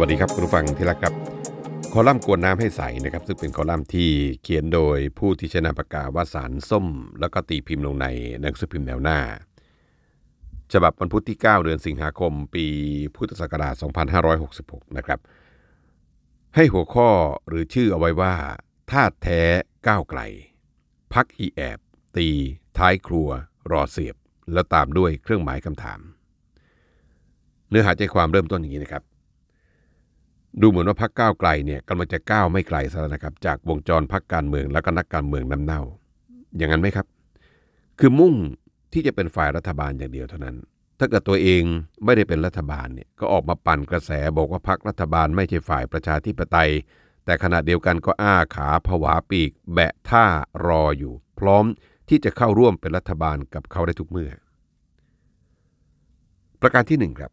วัสดีครับคุณผู้ฟังที่รักครับคอลัมน์กวนน้ำให้ใสนะครับ ซึ่งเป็นคอลัมน์ที่เขียนโดยผู้ที่ชนะปากกาว่าสารส้ม แล้วก็ตีพิมพ์ลงในหนังสือพิมพ์แนวหน้า ฉบับวันพุธที่ 9 เดือนสิงหาคม ปีพุทธศักราช2566 นะครับ ให้หัวข้อหรือชื่อเอาไว้ว่าธาตุแท้ก้าวไกล พักอีแอบ ตี ท้ายครัว รอเสียบแล้วตามด้วยเครื่องหมายคำถาม เนื้อหาใจความเริ่มต้นอย่างนี้นะครับดูเหมือนว่าพักก้าวไกลเนี่ยกำลังจะก้าวไม่ไกลซะแล้วนะครับจากวงจรพักการเมืองและก็นักการเมืองน้ำเน่า อย่างนั้นไหมครับ คือมุ่งที่จะเป็นฝ่ายรัฐบาลอย่างเดียวเท่านั้น ถ้าเกิดตัวเองไม่ได้เป็นรัฐบาลเนี่ยก็ออกมาปั่นกระแสบอกว่าพักรัฐบาลไม่ใช่ฝ่ายประชาธิปไตย แต่ขณะเดียวกันก็อ้าขาผวาปีกแบะท่ารออยู่ พร้อมที่จะเข้าร่วมเป็นรัฐบาลกับเขาได้ทุกเมื่อประการที่1ครับ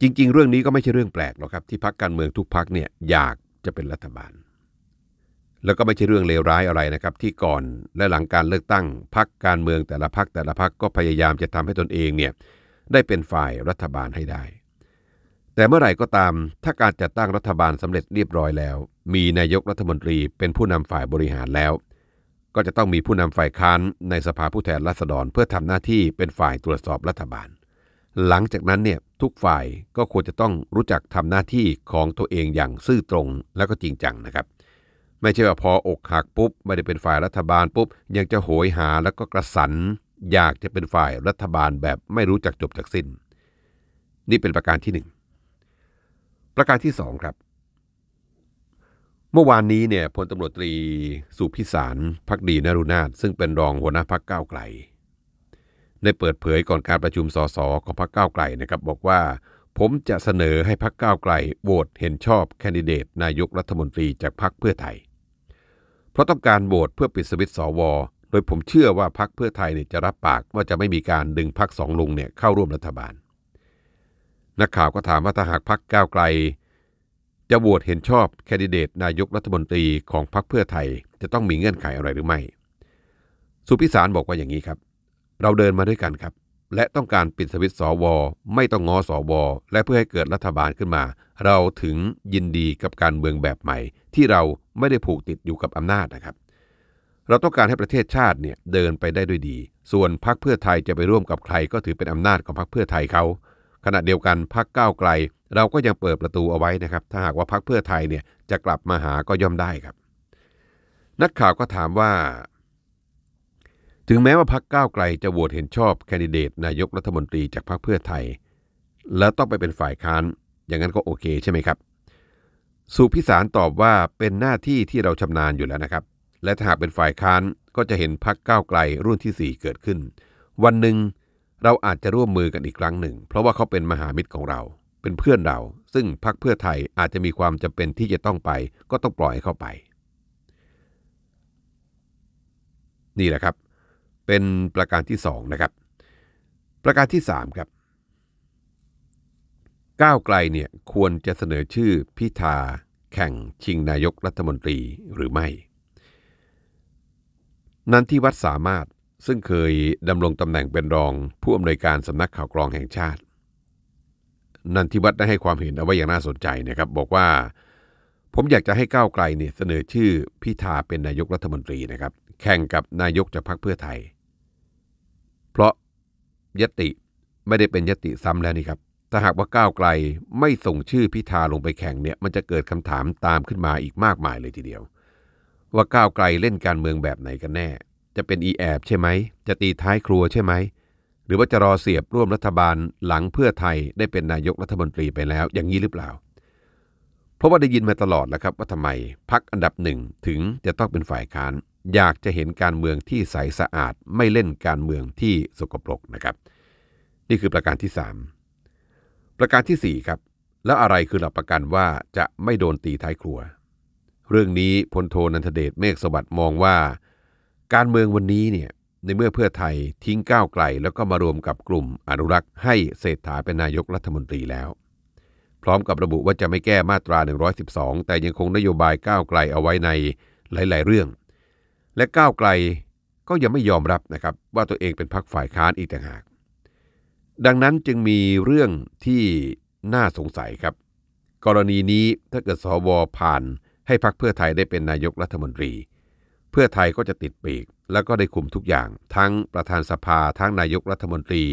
จริง ๆ เรื่องนี้ก็ไม่ใช่เรื่องแปลกหรอกครับที่พักการเมืองทุกพักเนี่ยอยากจะเป็นรัฐบาล แล้วก็ไม่ใช่เรื่องเลวร้ายอะไรนะครับที่ก่อนและหลังการเลือกตั้งพักการเมืองแต่ละพักแต่ละพักก็พยายามจะทำให้ตนเองเนี่ยได้เป็นฝ่ายรัฐบาลให้ได้ แต่เมื่อไหร่ก็ตามถ้าการจัดตั้งรัฐบาลสำเร็จเรียบร้อยแล้ว มีนายกรัฐมนตรีเป็นผู้นำฝ่ายบริหารแล้ว ก็จะต้องมีผู้นำฝ่ายค้านในสภาผู้แทนราษฎร เพื่อทำหน้าที่เป็นฝ่ายตรวจสอบรัฐบาลหลังจากนั้นเนี่ยทุกฝ่ายก็ควรจะต้องรู้จักทำหน้าที่ของตัวเองอย่างซื่อตรงและก็จริงจังนะครับ ไม่ใช่ว่าพออกหักปุ๊บ ไม่ได้เป็นฝ่ายรัฐบาลปุ๊บ ยังจะโหยหาแล้วก็กระสัน อยากจะเป็นฝ่ายรัฐบาลแบบไม่รู้จักจบจากสิน้น นี่เป็นประการที่ 1 ประการที่ 2 ครับ เมื่อวานนี้เนี่ยพลตำรวจตรีสุพิสารพักดีนรุนาถซึ่งเป็นรองหัวหน้าพักก้าวไกลได้เปิดเผยก่อนการประชุมสสของพรรคก้าวไกลนะครับบอกว่าผมจะเสนอให้พรรคก้าวไกลโหวตเห็นชอบ แคนดิเดตนายกรัฐมนตรีจากพรรคเพื่อไทย เพราะต้องการโหวตเพื่อปิดสวิตสวโดยผมเชื่อว่าพรรคเพื่อไทยเนี่ยจะรับปากว่าจะไม่มีการดึงพรรคสองลุงเนี่ยเข้าร่วมรัฐบาล นักข่าวก็ถามว่าถ้าหากพรรคก้าวไกล จะโหวตเห็นชอบแคนดิเดตนายกรัฐมนตรีของพรรคเพื่อไทยจะต้องมีเงื่อนไขอะไรหรือไม่สุพิสารบอกว่าอย่างนี้ครับเราเดินมาด้วยกันครับ และต้องการปิดสวิตสอวอไม่ต้องงอสอวอและเพื่อให้เกิดรัฐบาลขึ้นมา เราถึงยินดีกับการเมืองแบบใหม่ที่เราไม่ได้ผูกติดอยู่กับอำนาจนะครับ เราต้องการให้ประเทศชาติเนี่ยเดินไปได้ด้วยดี ส่วนพรรคเพื่อไทยจะไปร่วมกับใครก็ถือเป็นอำนาจของพรรคเพื่อไทยเขาขณะเดียวกันพรรคก้าวไกลเราก็ยังเปิดประตูเอาไว้นะครับ ถ้าหากว่าพรรคเพื่อไทยเนี่ยจะกลับมาหาก็ย่อมได้ครับ นักข่าวก็ถามว่าถึงแม้ว่าพักก้าวไกลจะโหวตเห็นชอบแคนดิเดต นายกรัฐมนตรีจากพรรคเพื่อไทย แล้วต้องไปเป็นฝ่ายค้านอย่างนั้นก็โอเคใช่ไหมครับสุพิสารตอบว่าเป็นหน้าที่ที่เราชำนาญอยู่แล้วนะครับ และถ้าหากเป็นฝ่ายค้านก็จะเห็นพักก้าวไกลรุ่นที่ 4 เกิดขึ้น วันหนึ่งเราอาจจะร่วมมือกันอีกครั้งหนึ่ง เพราะว่าเขาเป็นมหามิตรของเรา เป็นเพื่อนเราซึ่งพักเพื่อไทยอาจจะมีความจำเป็นที่จะต้องไป ก็ต้องปล่อยให้เข้าไปนี่แหละครับเป็นประการที่2นะครับประการที่ 3 ครับก้าวไกลเนี่ยควรจะเสนอชื่อพิธาแข่งชิงนายกรัฐมนตรีหรือไม่ นั้นที่วัดสามารถซึ่งเคยดำรงตำแหน่งเป็นรองผู้อำนวยการสำนักข่าวกรองแห่งชาติ นันทิวัฒน์ได้ให้ความเห็น เอาไว้อย่างน่าสนใจนะครับบอกว่าผมอยากจะให้ก้าวไกลเนี่ยเสนอชื่อพิธา เป็นนายกรัฐมนตรีนะครับแข่งกับนายกจากพรรคเพื่อไทยยติไม่ได้เป็นยติซ้ำแล้วนี่ครับ ถ้าหากว่าก้าวไกลไม่ส่งชื่อพิธาลงไปแข่งเนี่ยมันจะเกิดคำถามตามขึ้นมาอีกมากมายเลยทีเดียว ว่าก้าวไกลเล่นการเมืองแบบไหนกันแน่ จะเป็นอีแอบใช่ไหม จะตีท้ายครัวใช่ไหมหรือว่าจะรอเสียบร่วมรัฐบาลหลังเพื่อไทยได้เป็นนายกรัฐมนตรีไปแล้วอย่างนี้หรือเปล่า เพราะว่าได้ยินมาตลอดแล้วครับว่าทำไมพักอันดับหนึ่งถึงจะต้องเป็นฝ่ายค้านอยากจะเห็นการเมืองที่ใสสะอาดไม่เล่นการเมืองที่สกปรกนะครับนี่คือประการที่ 3 ประการที่4ครับแล้วอะไรคือหลักประกันว่าจะไม่โดนตีท้ายครัว เรื่องนี้พลโทนันทเดชเมฆสวัสด์มองว่า การเมืองวันนี้เนี่ยในเมื่อเพื่อไทยทิ้งก้าวไกล แล้วก็มารวมกับกลุ่มอนุรักษ์ให้เศรษฐาเป็นนายกรัฐมนตรีแล้ว พร้อมกับระบุว่าจะไม่แก้มาตรา 112 แต่ยังคงนโยบายก้าวไกลเอาไว้ในหลายๆเรื่องและก้าวไกลก็ยังไม่ยอมรับนะครับว่าตัวเองเป็นพรรคฝ่ายค้านอีกต่างหาก ดังนั้นจึงมีเรื่องที่น่าสงสัยครับ กรณีนี้ถ้าเกิดสวผ่านให้พรรคเพื่อไทยได้เป็นนายกรัฐมนตรี เพื่อไทยก็จะติดปีก แล้วก็ได้คุมทุกอย่าง ทั้งประธานสภาทั้งนายกรัฐมนตรี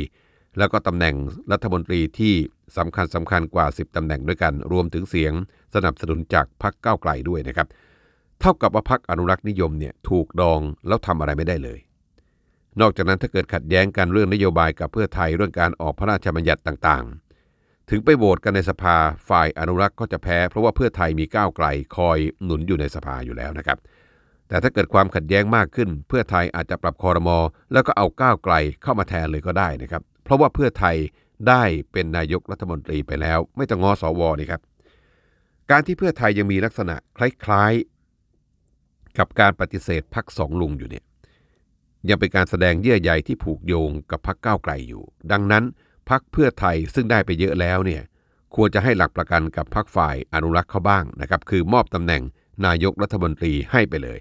แล้วก็ตำแหน่งรัฐมนตรีที่สำคัญสำคัญกว่า10ตำแหน่งด้วยกัน รวมถึงเสียง สนับสนุนจากพรรคก้าวไกลด้วยนะครับเท่ากับว่าพรรคอนุรักษ์นิยมเนี่ยถูกดองแล้วทำอะไรไม่ได้เลย นอกจากนั้นถ้าเกิดขัดแย้งกันเรื่องนโยบายกับเพื่อไทยเรื่องการออกพระราชบัญญัติต่าง ๆ ถึงไปโหวตกันในสภาฝ่ายอนุรักษ์ก็จะแพ้ เพราะว่าเพื่อไทยมีก้าวไกลคอยหนุนอยู่ในสภาอยู่แล้วนะครับ แต่ถ้าเกิดความขัดแย้งมากขึ้น เพื่อไทยอาจจะปรับคอรมอแล้วก็เอาก้าวไกลเข้ามาแทนเลยก็ได้นะครับ เพราะว่าเพื่อไทยได้เป็นนายกรัฐมนตรีไปแล้ว ไม่ต้องงอสวนี่ครับ การที่เพื่อไทยยังมีลักษณะคล้ายกับการปฏิเสธพักสองลุงอยู่เนี่ยยังเป็นการแสดงเยื่อใยที่ผูกโยงกับพักก้าวไกลอยู่ ดังนั้นพักเพื่อไทยซึ่งได้ไปเยอะแล้วเนี่ยควรจะให้หลักประกันกับพักฝ่ายอนุรักษ์เขาบ้างนะครับคือมอบตำแหน่งนายกรัฐมนตรีให้ไปเลย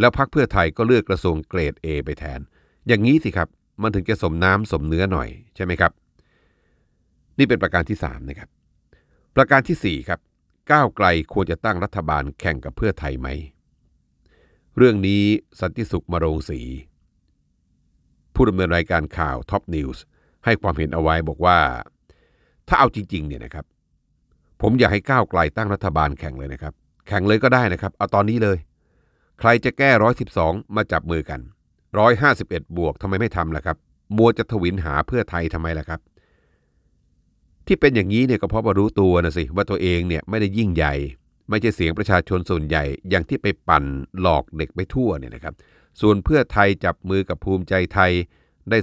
แล้วพักเพื่อไทยก็เลือกกระทรวงเกรด A ไปแทน อย่างนี้สิครับ มันถึงจะสมน้ำสมเนื้อหน่อยใช่ไหมครับนี่เป็นประการที่3นะครับประการที่4ครับก้าวไกลควรจะตั้งรัฐบาลแข่งกับเพื่อไทยไหมเรื่องนี้สันติสุขมโรงศรีผู้ดำเนินรายการข่าวท็อปนิวส์ให้ความเห็นเอาไว้บอกว่า ถ้าเอาจริงๆเนี่ยนะครับ ผมอยากให้ก้าวไกลตั้งรัฐบาลแข่งเลยนะครับ แข่งเลยก็ได้นะครับ เอาตอนนี้เลย ใครจะแก้ร้อยสิบสองมาจับมือกันร้อยห้าสิบเอ็ดบวกทำไมไม่ทำล่ะครับ มัวจะถวิลหาเพื่อไทยทำไมล่ะครับ ที่เป็นอย่างนี้เนี่ยก็เพราะว่ารู้ตัวนะสิว่าตัวเองเนี่ยไม่ได้ยิ่งใหญ่ไม่ใช่เสียงประชาชนส่วนใหญ่อย่างที่ไปปั่นหลอกเด็กไปทั่วเนี่ยนะครับส่วนเพื่อไทยจับมือกับภูมิใจไทยได้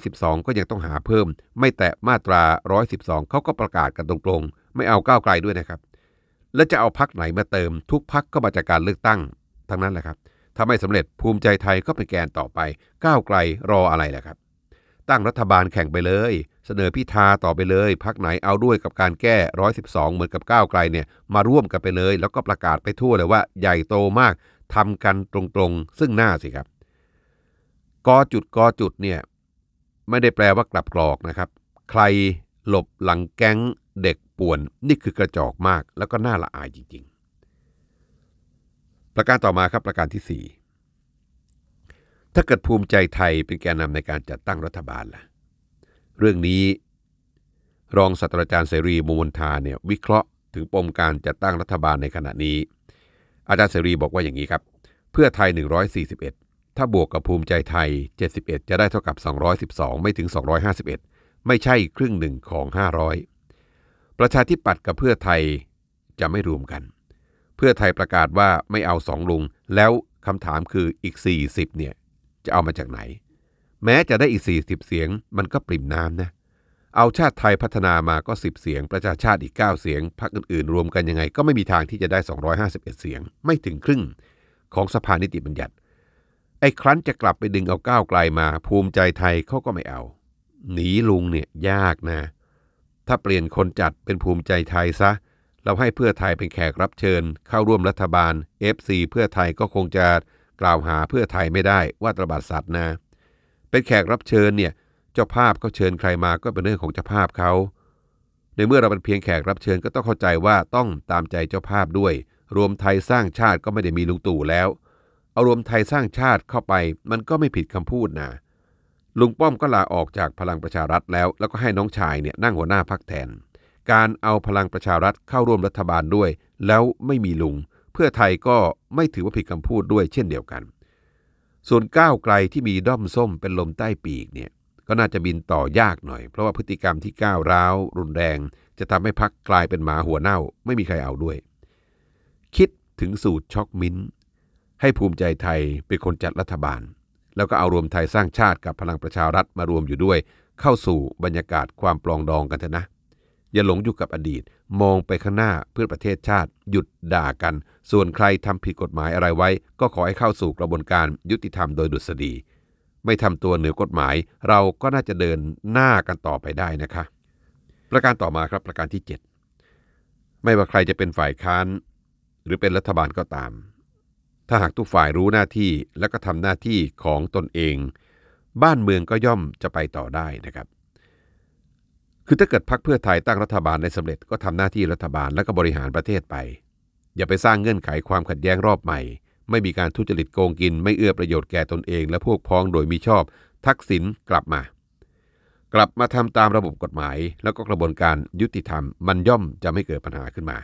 212 ก็ยังต้องหาเพิ่ม ไม่แตะมาตรา 112 เขาก็ประกาศกันตรงๆ ไม่เอาก้าวไกลด้วยนะครับและจะเอาพักไหนมาเติมทุกพักก็มาจากการเลือกตั้งทั้งนั้นแหละครับถ้าไม่สำเร็จภูมิใจไทยก็เป็นแกนต่อไป ก้าวไกลรออะไรล่ะครับ ตั้งรัฐบาลแข่งไปเลยเสนอพิธาต่อไปเลย พักไหนเอาด้วยกับการแก้112เหมือนกับก้าวไกลเนี่ยมาร่วมกันไปเลย แล้วก็ประกาศไปทั่วเลยว่าใหญ่โตมากทำกันตรงๆ ซึ่งหน้าสิครับกอจุดกอจุดเนี่ยไม่ได้แปลว่ากลับกรอกนะครับ ใครหลบหลังแก๊งเด็กป่วนนี่คือกระจอกมาก แล้วก็น่าละอายจริงๆ ประการต่อมาครับ ประการที่ 4 ถ้าเกิดภูมิใจไทยเป็นแกนนำในการจัดตั้งรัฐบาลล่ะเรื่องนี้รองศาสตราจารย์เสรีมวนทาเนี่ยวิเคราะห์ถึงปมการจัดตั้งรัฐบาลในขณะนี้ อาจารย์เสรีบอกว่าอย่างนี้ครับ เพื่อไทย 141 ถ้าบวกกับภูมิใจไทย 71 จะได้เท่ากับ 212 ไม่ถึง 251 ไม่ใช่ครึ่งหนึ่งของ 500 ประชาธิปัตย์กับเพื่อไทยจะไม่รวมกัน เพื่อไทยประกาศว่าไม่เอาสองลุงแล้วคำถามคืออีก 40 เนี่ยจะเอามาจากไหนแม้จะได้อีก 40 เสียงมันก็ปริ่มน้ำนะ เอาชาติไทยพัฒนามาก็ 10 เสียงประชาชาติอีก 9 เสียงพรรคอื่นๆ รวมกันยังไงก็ไม่มีทางที่จะได้ 251 เสียงไม่ถึงครึ่งของสภานิติบัญญัติ ไอ้ครั้นจะกลับไปดึงเอาก้าวไกลมาภูมิใจไทยเขาก็ไม่เอา หนีลุงเนี่ยยากนะ ถ้าเปลี่ยนคนจัดเป็นภูมิใจไทยซะ เราให้เพื่อไทยเป็นแขกรับเชิญ เข้าร่วมรัฐบาล FC เพื่อไทยก็คงจะกล่าวหาเพื่อไทยไม่ได้ว่าตระบัดสัตว์นะเป็นแขกรับเชิญเนี่ยเจ้าภาพก็เชิญใครมาก็เป็นเรื่องของเจ้าภาพเขาในเมื่อเราเป็นเพียงแขกรับเชิญก็ต้องเข้าใจว่าต้องตามใจเจ้าภาพด้วย รวมไทยสร้างชาติก็ไม่ได้มีลุงตู่แล้ว เอารวมไทยสร้างชาติเข้าไปมันก็ไม่ผิดคำพูดนะลุงป้อมก็ลาออกจากพลังประชารัฐแล้ว แล้วก็ให้น้องชายเนี่ยนั่งหัวหน้าพักแทนการเอาพลังประชารัฐเข้าร่วมรัฐบาลด้วยแล้วไม่มีลุง เพื่อไทยก็ไม่ถือว่าผิดคำพูดด้วยเช่นเดียวกันส่วนก้าวไกลที่มีด้อมส้มเป็นลมใต้ปีกเนี่ยก็น่าจะบินต่อยากหน่อย เพราะว่าพฤติกรรมที่ก้าวร้าว รุนแรงจะทำให้พักกลายเป็นหมาหัวเน่าไม่มีใครเอาด้วย คิดถึงสูตรช็อกมิ้น ให้ภูมิใจไทยเป็นคนจัดรัฐบาล แล้วก็เอารวมไทยสร้างชาติกับพลังประชารัฐมารวมอยู่ด้วย เข้าสู่บรรยากาศความปลองดองกันเถอะนะอย่าหลงอยู่กับอดีต มองไปข้างหน้าเพื่อประเทศชาติหยุดด่ากัน ส่วนใครทำผิดกฎหมายอะไรไว้ ก็ขอให้เข้าสู่กระบวนการยุติธรรมโดยดุษฎีไม่ทำตัวเหนือกฎหมายเราก็น่าจะเดินหน้ากันต่อไปได้นะคะ ประการต่อมาครับประการที่ 7 ไม่ว่าใครจะเป็นฝ่ายค้านหรือเป็นรัฐบาลก็ตาม ถ้าหากทุกฝ่ายรู้หน้าที่และก็ทำหน้าที่ของตนเอง บ้านเมืองก็ย่อมจะไปต่อได้นะครับคือถ้าเกิดพรรคเพื่อไทยตั้งรัฐบาลได้สำเร็จก็ทำหน้าที่รัฐบาลและก็บริหารประเทศไป อย่าไปสร้างเงื่อนไขความขัดแย้งรอบใหม่ ไม่มีการทุจริตโกงกินไม่เอื้อประโยชน์แก่ตนเอง และพวกพ้องโดยมีชอบ ทักษิณกลับมา กลับมาทำตามระบบกฎหมาย แล้วก็กระบวนการยุติธรรมมันย่อมจะไม่เกิดปัญหาขึ้นมา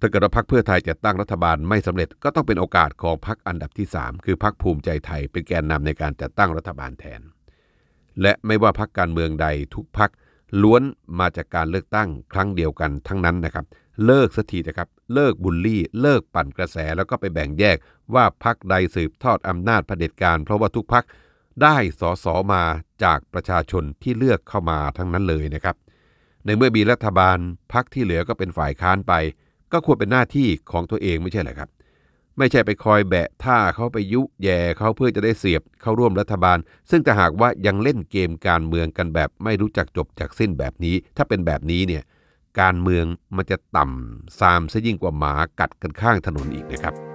ถ้าเกิดว่าพรรคเพื่อไทยจะตั้งรัฐบาลไม่สำเร็จก็ต้องเป็นโอกาสของพรรคอันดับที่ 3 คือพรรคภูมิใจไทยเป็นแกนนำในการจัดตั้งรัฐบาลแทนและไม่ว่าพักการเมืองใดทุกพักล้วนมาจากการเลือกตั้งครั้งเดียวกันทั้งนั้นนะครับ เลิกสักทีนะครับเลิกบุลลี่ เลิกปั่นกระแสแล้วก็ไปแบ่งแยกว่าพักใดสืบทอดอำนาจเผด็จการ เพราะว่าทุกพักได้สอสอมาจากประชาชนที่เลือกเข้ามาทั้งนั้นเลยนะครับ ในเมื่อมีรัฐบาลพักที่เหลือก็เป็นฝ่ายค้านไป ก็ควรเป็นหน้าที่ของตัวเองไม่ใช่เหรอครับไม่ใช่ไปคอยแบะท่าเขาไปยุแย่เขาเพื่อจะได้เสียบเข้าร่วมรัฐบาล ซึ่งแต่หากว่ายังเล่นเกมการเมืองกันแบบไม่รู้จักจบจากสิ้นแบบนี้ ถ้าเป็นแบบนี้เนี่ยการเมืองมันจะต่ำซามซะยิ่งกว่าหมากัดกันข้างถนนอีกนะครับ